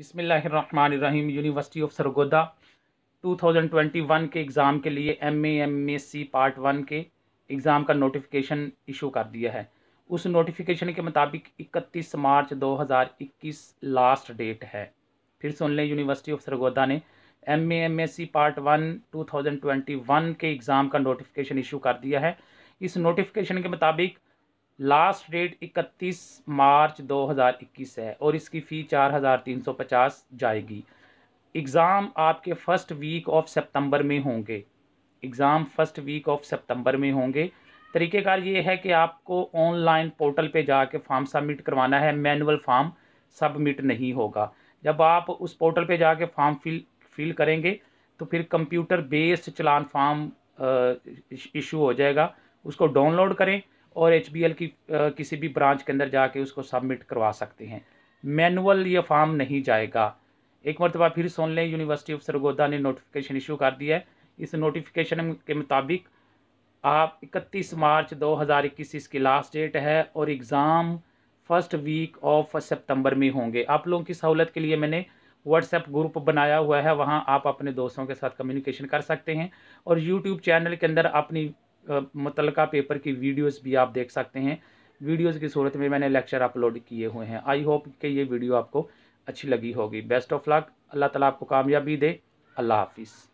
बिसमीम university of Sargodha 2021 के exam के लिए एम ए पार्ट वन के एग्ज़ाम का नोटिफिकेशन इशू कर दिया है उस नोटिफिकेशन के मुताबिक 31 मार्च 2021 लास्ट डेट है फिर सुन लें यूनिवर्सिटी ऑफ सरगोदा ने एम ए पार्ट वन 2021 के एग्ज़ाम का नोटिफिकेशन इशू कर दिया है इस नोटिफिकेशन के मुताबिक लास्ट डेट 31 मार्च 2021 है और इसकी फ़ी 4350 जाएगी एग्ज़ाम आपके फ़र्स्ट वीक ऑफ सितंबर में होंगे एग्ज़ाम फ़र्स्ट वीक ऑफ सितंबर में होंगे तरीक़ेकार ये है कि आपको ऑनलाइन पोर्टल पे जाके फॉर्म सबमिट करवाना है मैनुअल फॉर्म सबमिट नहीं होगा जब आप उस पोर्टल पे जाके फॉर्म फिल फिल करेंगे तो फिर कंप्यूटर बेस्ड चलान फॉर्म इशू हो जाएगा उसको डाउनलोड करें और एच की किसी भी ब्रांच के अंदर जाके उसको सबमिट करवा सकते हैं मैनुअल ये फॉर्म नहीं जाएगा एक मरतबा फिर सुन लें यूनिवर्सिटी ऑफ सरगोदा ने नोटिफिकेशन इशू कर दिया है इस नोटिफिकेशन के मुताबिक आप 31 मार्च 2021 इसकी लास्ट डेट है और एग्ज़ाम फर्स्ट वीक ऑफ सितंबर में होंगे आप लोगों की सहूलत के लिए मैंने व्हाट्सएप ग्रुप बनाया हुआ है वहाँ आप अपने दोस्तों के साथ कम्युनिकेशन कर सकते हैं और यूट्यूब चैनल के अंदर अपनी मुतल पेपर की वीडियोस भी आप देख सकते हैं वीडियोस की सूरत में मैंने लेक्चर अपलोड किए हुए हैं आई होप कि ये वीडियो आपको अच्छी लगी होगी बेस्ट ऑफ लक अल्लाह ताला आपको कामयाबी दे अल्लाह हाफिज़